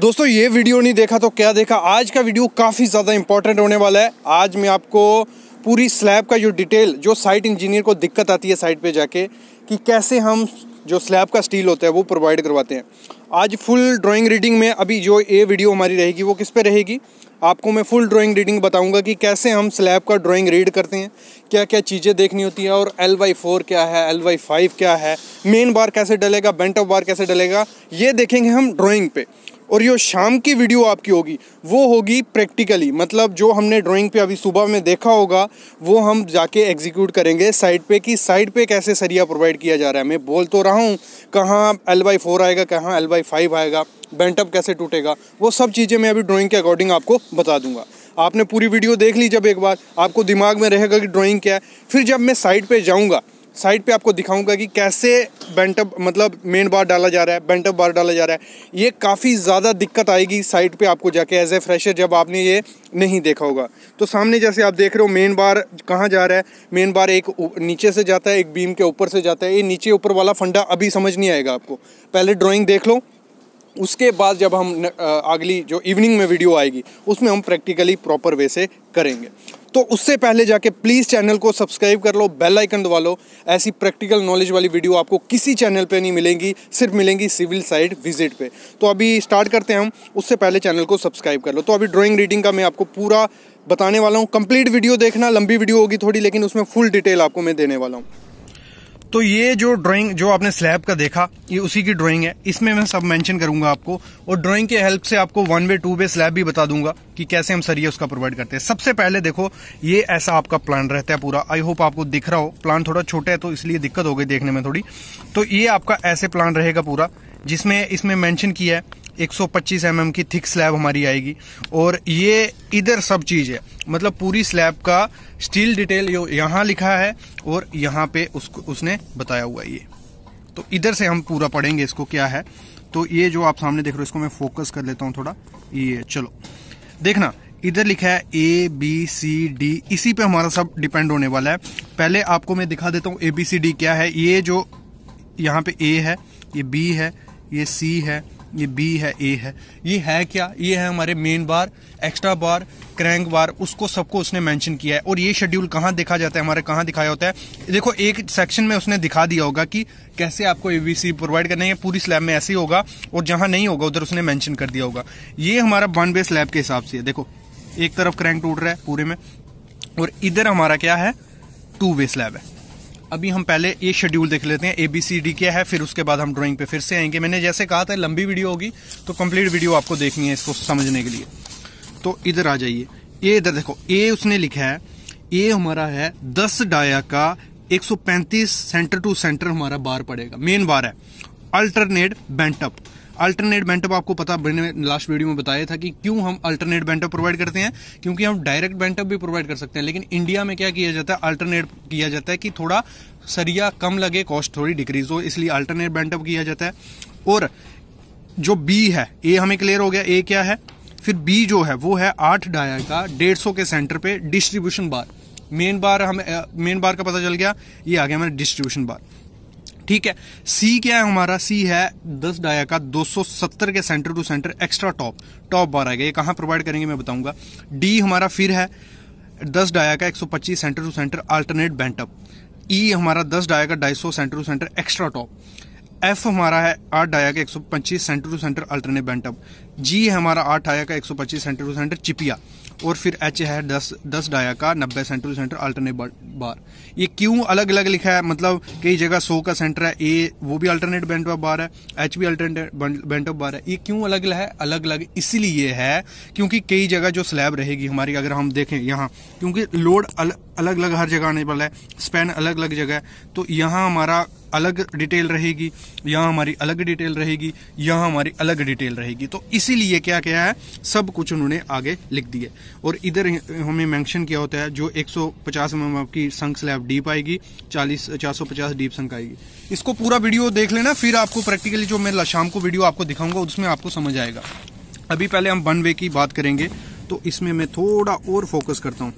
दोस्तों ये वीडियो नहीं देखा तो क्या देखा आज का वीडियो काफ़ी ज़्यादा इंपॉर्टेंट होने वाला है आज मैं आपको पूरी स्लैब का जो डिटेल जो साइट इंजीनियर को दिक्कत आती है साइट पे जाके कि कैसे हम जो स्लैब का स्टील होता है वो प्रोवाइड करवाते हैं आज फुल ड्राइंग रीडिंग में अभी जो ये वीडियो हमारी रहेगी वो किस पे रहेगी आपको मैं फुल ड्राइंग रीडिंग बताऊंगा कि कैसे हम स्लैब का ड्राइंग रीड करते हैं क्या क्या चीज़ें देखनी होती हैं और एल वाई फोर क्या है एल वाई फाइव क्या है मेन बार कैसे डलेगा बेंट ऑफ बार कैसे डलेगा ये देखेंगे हम ड्राइंग पे और जो शाम की वीडियो आपकी होगी वो होगी प्रैक्टिकली मतलब जो हमने ड्राइंग पे अभी सुबह में देखा होगा वो हम जाके एग्जीक्यूट करेंगे साइड पे कि साइड पे कैसे सरिया प्रोवाइड किया जा रहा है मैं बोल तो रहा हूँ कहाँ एल बाई फोर आएगा कहाँ एल बाई फाइव आएगा बेंटअप कैसे टूटेगा वो सब चीज़ें मैं अभी ड्राइंग के अकॉर्डिंग आपको बता दूंगा आपने पूरी वीडियो देख ली जब एक बार आपको दिमाग में रहेगा कि ड्राइंग क्या है फिर जब मैं साइड पे जाऊँगा साइड पे आपको दिखाऊंगा कि कैसे बेंटअप मतलब मेन बार डाला जा रहा है बेंटअप बार डाला जा रहा है ये काफ़ी ज़्यादा दिक्कत आएगी साइड पे आपको जाके एज ए फ्रेशर जब आपने ये नहीं देखा होगा तो सामने जैसे आप देख रहे हो मेन बार कहाँ जा रहा है मेन बार एक नीचे से जाता है एक बीम के ऊपर से जाता है ये नीचे ऊपर वाला फंडा अभी समझ नहीं आएगा आपको पहले ड्रॉइंग देख लो उसके बाद जब हम अगली जो इवनिंग में वीडियो आएगी उसमें हम प्रैक्टिकली प्रॉपर वे से करेंगे तो उससे पहले जाके प्लीज़ चैनल को सब्सक्राइब कर लो बेल आइकन दबा लो ऐसी प्रैक्टिकल नॉलेज वाली वीडियो आपको किसी चैनल पे नहीं मिलेंगी सिर्फ मिलेंगी सिविल साइड विजिट पे तो अभी स्टार्ट करते हैं हम उससे पहले चैनल को सब्सक्राइब कर लो तो अभी ड्राइंग रीडिंग का मैं आपको पूरा बताने वाला हूँ कंप्लीट वीडियो देखना लंबी वीडियो होगी थोड़ी लेकिन उसमें फुल डिटेल आपको मैं देने वाला हूँ तो ये जो ड्राइंग जो आपने स्लैब का देखा ये उसी की ड्राइंग है इसमें मैं सब मेंशन करूंगा आपको और ड्राइंग के हेल्प से आपको one way two way slab भी बता दूंगा कि कैसे हम सरिया उसका प्रोवाइड करते हैं सबसे पहले देखो ये ऐसा आपका प्लान रहता है पूरा आई होप आपको दिख रहा हो प्लान थोड़ा छोटा है तो इसलिए दिक्कत हो गई देखने में थोड़ी तो ये आपका ऐसे प्लान रहेगा पूरा जिसमें इसमें मैंशन किया है 125 एम mm की थिक स्लैब हमारी आएगी और ये इधर सब चीज है मतलब पूरी स्लैब का स्टील डिटेल यहाँ लिखा है और यहाँ पे उसको उसने बताया हुआ ये तो इधर से हम पूरा पढ़ेंगे इसको क्या है तो ये जो आप सामने देख रहे हो इसको मैं फोकस कर लेता हूँ थोड़ा ये चलो देखना इधर लिखा है ए बी सी डी इसी पे हमारा सब डिपेंड होने वाला है पहले आपको मैं दिखा देता हूँ ए बी सी डी क्या है ये जो यहाँ पे ए है ये बी है ये सी है ये बी है ए है ये है क्या ये है हमारे main bar extra bar crank bar उसको सबको उसने मेंशन किया है और ये शेड्यूल कहाँ देखा जाता है हमारे कहाँ दिखाया होता है देखो एक सेक्शन में उसने दिखा दिया होगा कि कैसे आपको एबीसी प्रोवाइड करना है पूरी स्लैब में ऐसे ही होगा और जहाँ नहीं होगा उधर उसने मैंशन कर दिया होगा ये हमारा वन वे स्लैब के हिसाब से है देखो एक तरफ क्रैंक टूट रहा है पूरे में और इधर हमारा क्या है टू वे स्लैब है अभी हम पहले ये शेड्यूल देख लेते हैं ए बी सी डी क्या है फिर उसके बाद हम ड्राइंग पे फिर से आएंगे मैंने जैसे कहा था लंबी वीडियो होगी तो कंप्लीट वीडियो आपको देखनी है इसको समझने के लिए तो इधर आ जाइए ए इधर देखो ए उसने लिखा है ए हमारा है दस डाया का 135 सेंटर टू सेंटर हमारा बार पड़ेगा मेन बार है अल्टरनेट बेंटअप अल्टरनेट बैंटअप आपको पता मैंने लास्ट वीडियो में बताया था कि क्यों हम अल्टरनेट बैंटअप प्रोवाइड करते हैं क्योंकि हम डायरेक्ट बैंटअप भी प्रोवाइड कर सकते हैं लेकिन इंडिया में क्या किया जाता है अल्टरनेट किया जाता है कि थोड़ा सरिया कम लगे कॉस्ट थोड़ी डिक्रीज हो इसलिए अल्टरनेट बैंटअप किया जाता है और जो बी है ए हमें क्लियर हो गया ए क्या है फिर बी जो है वो है आठ डायर का डेढ़ सौ के सेंटर पे डिस्ट्रीब्यूशन बार मेन बार हम मेन बार का पता चल गया ये आ गया हमारे डिस्ट्रीब्यूशन बार ठीक है सी क्या है हमारा सी है दस डाया का 270 के centre to centre extra top top bar आएगा ये कहाँ प्रोवाइड करेंगे मैं बताऊंगा डी हमारा फिर है दस डाया का 125 centre to centre alternate bent up E हमारा दस डाया का 250 centre to centre extra top F हमारा है आठ डाया का एक centre to centre alternate bent up G हमारा आठ डाया का एक सेंटर टू सेंटर चिपिया और फिर एच है दस दस डाया का नब्बे centre to centre alternate bar ये क्यों अलग अलग लिखा है मतलब कई जगह सौ का सेंटर है ए वो भी अल्टरनेट बैंड ऑफ बार है एच भी अल्टरनेट बैंड ऑफ बार है ये क्यों अलग है अलग अलग इसीलिए है क्योंकि कई जगह जो स्लैब रहेगी हमारी अगर हम देखें यहाँ क्योंकि लोड अल, अलग अलग हर जगह आने वाला है स्पेन अलग अलग जगह है तो यहाँ हमारा अलग डिटेल रहेगी यहाँ हमारी अलग डिटेल रहेगी यहाँ हमारी अलग डिटेल रहेगी तो इसीलिए क्या क्या है सब कुछ उन्होंने आगे लिख दिए और इधर हमें मेंशन किया होता है जो 150 सौ पचास एम आपकी संक स्लैब डीप आएगी 40 450 डीप संक आएगी इसको पूरा वीडियो देख लेना फिर आपको प्रैक्टिकली जो मैं शाम को वीडियो आपको दिखाऊंगा उसमें आपको समझ आएगा अभी पहले हम वन वे की बात करेंगे तो इसमें मैं थोड़ा और फोकस करता हूँ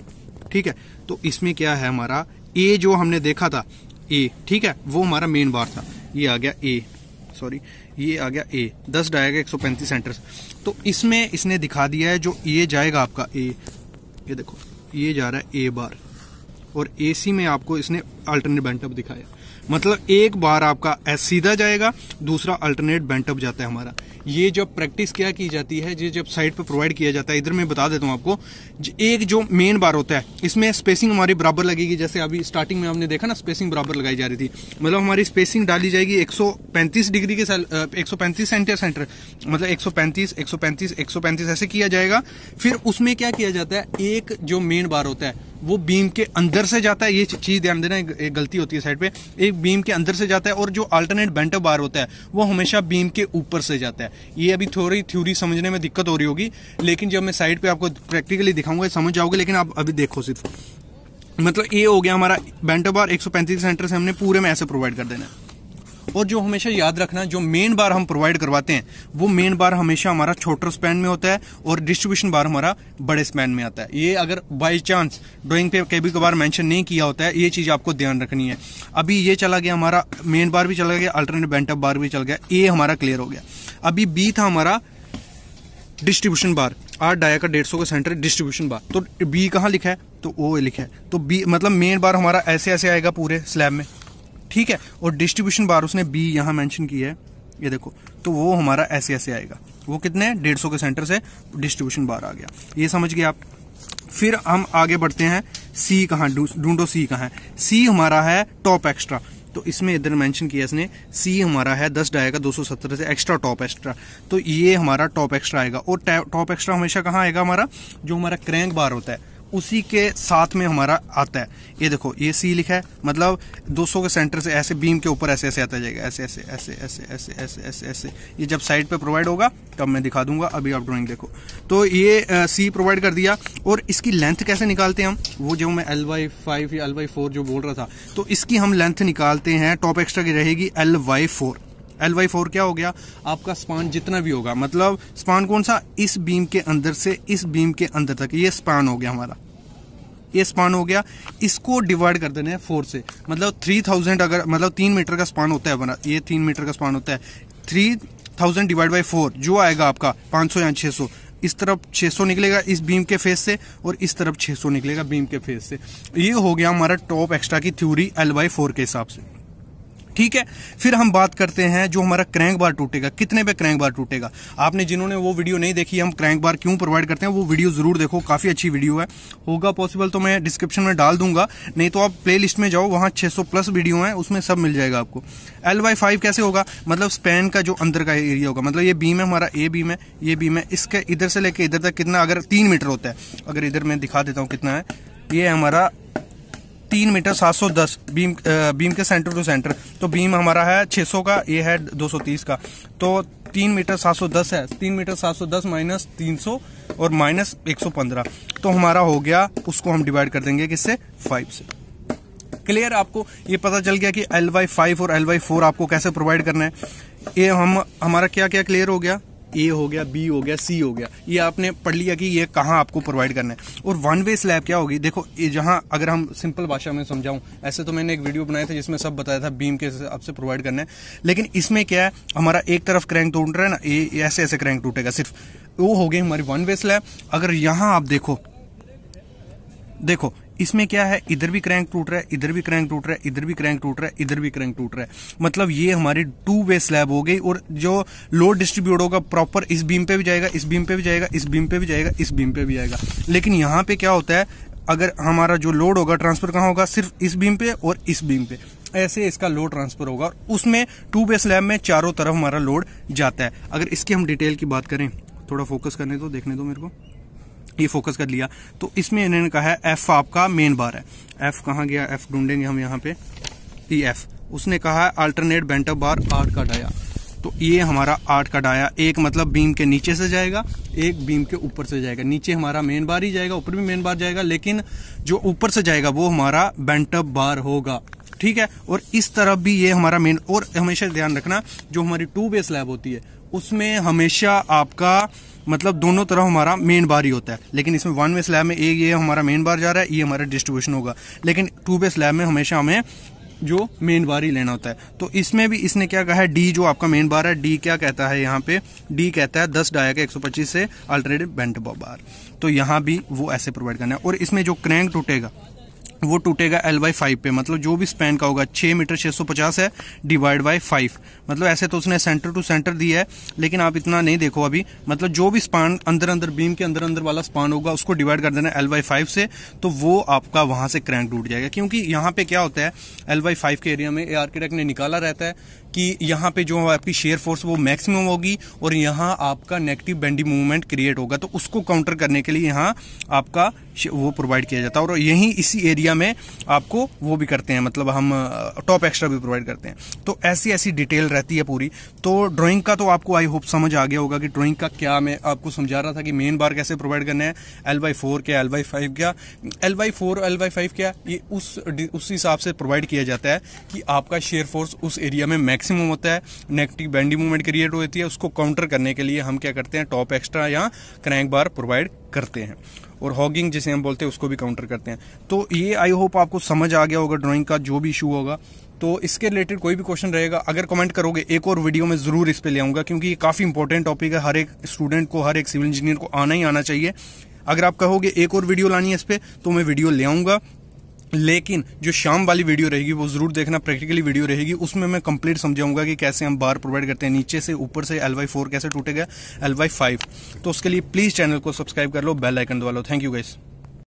ठीक है तो इसमें क्या है हमारा ए जो हमने देखा था ए ठीक है वो हमारा मेन बार था ये आ गया ए सॉरी ये आ गया ए दस जाएगा एक सौ पैंतीस सेंटर्स तो इसमें इसने दिखा दिया है जो ये जाएगा आपका ए ये देखो ये जा रहा है ए बार और ए सी में आपको इसने अल्टरनेट बेंटअप दिखाया मतलब एक बार आपका एस सीधा जाएगा दूसरा अल्टरनेट बेंटअप जाता है हमारा ये जब प्रैक्टिस क्या की जाती है ये जब साइड पर प्रोवाइड किया जाता है इधर मैं बता देता हूँ आपको एक जो मेन बार होता है इसमें स्पेसिंग हमारी बराबर लगेगी जैसे अभी स्टार्टिंग में हमने देखा ना स्पेसिंग बराबर लगाई जा रही थी मतलब हमारी स्पेसिंग डाली जाएगी 135 डिग्री के एक सौ पैंतीस सेंटर सेंटर मतलब एक सौ पैंतीस ऐसे किया जाएगा फिर उसमें क्या किया जाता है एक जो मेन बार होता है वो बीम के अंदर से जाता है ये चीज ध्यान देना एक गलती होती है साइड पे एक बीम के अंदर से जाता है और जो अल्टरनेट बेंटर बार होता है वो हमेशा बीम के ऊपर से जाता है ये अभी थोड़ी थ्योरी समझने में दिक्कत हो रही होगी लेकिन जब मैं साइड पे आपको प्रैक्टिकली दिखाऊंगा समझ जाओगे लेकिन आप अभी देखो सिर्फ मतलब ये हो गया हमारा बेंटो बार एक सेंटर से हमने पूरे में ऐसे प्रोवाइड कर देना है और जो हमेशा याद रखना जो मेन बार हम प्रोवाइड करवाते हैं वो मेन बार हमेशा हमारा छोटर स्पैन में होता है और डिस्ट्रीब्यूशन बार हमारा बड़े स्पैन में आता है ये अगर बाई चांस ड्राइंग पे कभी कभार मैंशन नहीं किया होता है ये चीज़ आपको ध्यान रखनी है अभी ये चला गया हमारा मेन बार भी चला गया अल्टरनेट बैंटअप बार भी चल गया ए हमारा क्लियर हो गया अभी बी था हमारा डिस्ट्रीब्यूशन बार आठ डाया का डेढ़ सौ का सेंटर डिस्ट्रीब्यूशन बार तो बी कहाँ लिखा है तो ओ लिखा है तो बी मतलब मेन बार हमारा ऐसे ऐसे आएगा पूरे स्लैब में ठीक है और डिस्ट्रीब्यूशन बार उसने बी यहाँ मैंशन की है ये देखो तो वो हमारा ऐसे ऐसे आएगा वो कितने डेढ़ सौ के सेंटर से डिस्ट्रीब्यूशन बार आ गया ये समझ गए आप फिर हम आगे बढ़ते हैं सी कहाँ ढूंढो सी कहाँ सी हमारा है टॉप एक्स्ट्रा तो इसमें इधर मेंशन किया इसने सी हमारा है दस डाएगा दो सौ सत्तर से एक्स्ट्रा टॉप एक्स्ट्रा तो ये हमारा टॉप एक्स्ट्रा आएगा और टॉप एक्स्ट्रा हमेशा कहाँ आएगा हमारा जो हमारा क्रैंक बार होता है उसी के साथ में हमारा आता है ये देखो ये सी लिखा है मतलब 200 के सेंटर से ऐसे बीम के ऊपर ऐसे ऐसे आता जाएगा ऐसे ऐसे ऐसे ऐसे ऐसे ऐसे ऐसे ऐसे ये जब साइड पे प्रोवाइड होगा तब मैं दिखा दूंगा अभी आप ड्राइंग देखो तो ये सी प्रोवाइड कर दिया और इसकी लेंथ कैसे निकालते हैं हम वो जो मैं एल वाई फाइव या एल वाई फोर जो बोल रहा था तो इसकी हम लेंथ निकालते हैं टॉप एक्स्ट्रा की रहेगी L Y four L Y four क्या हो गया आपका स्पान जितना भी होगा मतलब स्पान कौन सा इस बीम के अंदर से इस बीम के अंदर तक ये स्पान हो गया हमारा ये स्पान हो गया इसको डिवाइड कर देने फोर से मतलब थ्री थाउजेंड अगर मतलब तीन मीटर का स्पान होता है बना ये तीन मीटर का स्पान होता है three thousand divide by four जो आएगा आपका पाँच सौ या छः सौ इस तरफ सौ निकलेगा इस बीम के फेस से और इस तरफ सौ निकलेगा बीम के फेस से ये हो गया हमारा टॉप एक्स्ट्रा की थ्योरी एल बाई फोर के हिसाब से ठीक है फिर हम बात करते हैं जो हमारा क्रैंक बार टूटेगा कितने पे क्रैंक बार टूटेगा आपने जिन्होंने वो वीडियो नहीं देखी हम क्रैंक बार क्यों प्रोवाइड करते हैं वो वीडियो जरूर देखो काफी अच्छी वीडियो है होगा पॉसिबल तो मैं डिस्क्रिप्शन में डाल दूंगा नहीं तो आप प्ले लिस्ट में जाओ वहां छह प्लस वीडियो हैं उसमें सब मिल जाएगा आपको एल फाइव कैसे होगा मतलब स्पेन का जो अंदर का एरिया होगा मतलब ये बीम है हमारा ए बीम है ये बीम है इसके इधर से लेके इधर तक कितना अगर तीन मीटर होता है अगर इधर मैं दिखा देता हूँ कितना है ये हमारा तीन मीटर सात सौ दस बीम बीम के सेंटर टू सेंटर तो बीम हमारा है छह सौ का ये है दो सौ तीस का तो तीन मीटर सात सौ दस है तीन मीटर सात सौ दस माइनस तीन सौ और माइनस एक सौ पंद्रह तो हमारा हो गया उसको हम डिवाइड कर देंगे किससे फाइव से क्लियर आपको ये पता चल गया कि एल वाई फाइव और एल वाई फोर आपको कैसे प्रोवाइड करना है ये हम हमारा क्या क्या क्लियर हो गया ए हो गया बी हो गया सी हो गया ये आपने पढ़ लिया कि ये कहाँ आपको प्रोवाइड करना है और वन वे स्लैब क्या होगी देखो जहाँ अगर हम सिंपल भाषा में समझाऊं ऐसे तो मैंने एक वीडियो बनाया था जिसमें सब बताया था बीम के हिसाब से प्रोवाइड करना है लेकिन इसमें क्या है हमारा एक तरफ क्रैंक टूट रहा है ना ए ऐसे ऐसे क्रैंक टूटेगा सिर्फ वो हो गई हमारी वन वे स्लैब अगर यहाँ आप देखो देखो इसमें क्या है इधर भी क्रैंक टूट रहा है इधर भी क्रैंक टूट रहा है इधर भी क्रैंक टूट रहा है इधर भी क्रैंक टूट रहा है मतलब ये हमारी टू वे स्लैब हो गई और जो लोड डिस्ट्रीब्यूट होगा प्रॉपर इस बीम पे भी जाएगा इस बीम पे भी जाएगा इस बीम पे भी जाएगा इस बीम पे भी जाएगा लेकिन यहाँ पे क्या होता है अगर हमारा जो लोड होगा ट्रांसफर कहाँ होगा सिर्फ इस बीम पे और इस बीम पे ऐसे इसका लोड ट्रांसफर होगा और उसमें टू वे स्लैब में चारों तरफ हमारा लोड जाता है अगर इसकी हम डिटेल की बात करें थोड़ा फोकस करने दो देखने दो मेरे को ये फोकस कर लिया तो इसमें इन्होंने कहा है एफ आपका मेन बार है एफ कहा गया एफ ढूंढेंगे हम यहाँ पे ई e, एफ उसने कहा है अल्टरनेट ऑफ बार आर्ट का डाया तो ये हमारा आर्ट का डाया एक मतलब बीम के नीचे से जाएगा एक बीम के ऊपर से जाएगा नीचे हमारा मेन बार ही जाएगा ऊपर भी मेन बार जाएगा लेकिन जो ऊपर से जाएगा वो हमारा ऑफ बार होगा ठीक है और इस तरफ भी ये हमारा मेन और हमेशा ध्यान रखना जो हमारी टू बेस लैब होती है उसमें हमेशा आपका मतलब दोनों तरफ हमारा मेन बार ही होता है लेकिन इसमें वन वे स्लैब में एक ये हमारा मेन बार जा रहा है ये हमारा डिस्ट्रीब्यूशन होगा लेकिन टू वे स्लैब में हमेशा हमें जो मेन बार ही लेना होता है तो इसमें भी इसने क्या कहा है डी जो आपका मेन बार है डी क्या कहता है यहाँ पे डी कहता है दस डाया का 125 से अल्टरनेटिव बेंट बार तो यहाँ भी वो ऐसे प्रोवाइड करना है और इसमें जो क्रैंक टूटेगा वो टूटेगा एल बाई फाइव पे मतलब जो भी स्पैन का होगा छः मीटर छः सौ पचास है डिवाइड बाई फाइव मतलब ऐसे तो उसने सेंटर टू सेंटर दिया है लेकिन आप इतना नहीं देखो अभी मतलब जो भी स्पान अंदर अंदर बीम के अंदर अंदर वाला स्पान होगा उसको डिवाइड कर देना एल बाई फाइव से तो वो आपका वहाँ से क्रैंक टूट जाएगा क्योंकि यहाँ पे क्या होता है एल बाई फाइव के एरिया में ए आर्किटेक्ट ने निकाला रहता है कि यहाँ पे जो आपकी शेयर फोर्स वो मैक्सिमम होगी और यहाँ आपका नेगेटिव बेंडी मूवमेंट क्रिएट होगा तो उसको काउंटर करने के लिए यहाँ आपका वो प्रोवाइड किया जाता है और यहीं इसी एरिया में आपको वो भी करते हैं मतलब हम टॉप एक्स्ट्रा भी प्रोवाइड करते हैं तो ऐसी ऐसी डिटेल रहती है पूरी तो ड्राइंग का तो आपको आई होप समझ आ गया होगा कि ड्राइंग का क्या मैं आपको समझा रहा था कि मेन बार कैसे प्रोवाइड करना है एल बाई फोर क्या एल बाई फाइव क्या L by four L by five क्या ये उस उस हिसाब से प्रोवाइड किया जाता है कि आपका शेयर फोर्स उस एरिया में मैक्स मैक्सिमम होता है नेगेटिव बैंडी मूवमेंट क्रिएट होती है उसको काउंटर करने के लिए हम क्या करते हैं टॉप एक्स्ट्रा या क्रैंक बार प्रोवाइड करते हैं और हॉगिंग जिसे हम बोलते हैं उसको भी काउंटर करते हैं तो ये आई होप आपको समझ आ गया होगा ड्रॉइंग का जो भी इशू होगा तो इसके रिलेटेड कोई भी क्वेश्चन रहेगा अगर कमेंट करोगे एक और वीडियो में जरूर इस पर ले आऊंगा क्योंकि ये काफी इंपॉर्टेंट टॉपिक है हर एक स्टूडेंट को हर एक सिविल इंजीनियर को आना ही आना चाहिए अगर आप कहोगे एक और वीडियो लानी है इस पर तो मैं वीडियो ले आऊंगा लेकिन जो शाम वाली वीडियो रहेगी वो जरूर देखना प्रैक्टिकली वीडियो रहेगी उसमें मैं कंप्लीट समझाऊंगा कि कैसे हम बार प्रोवाइड करते हैं नीचे से ऊपर से एल वाई फोर कैसे टूटेगा एल वाई फाइव तो उसके लिए प्लीज चैनल को सब्सक्राइब कर लो बेल आइकन दबा लो थैंक यू गाइस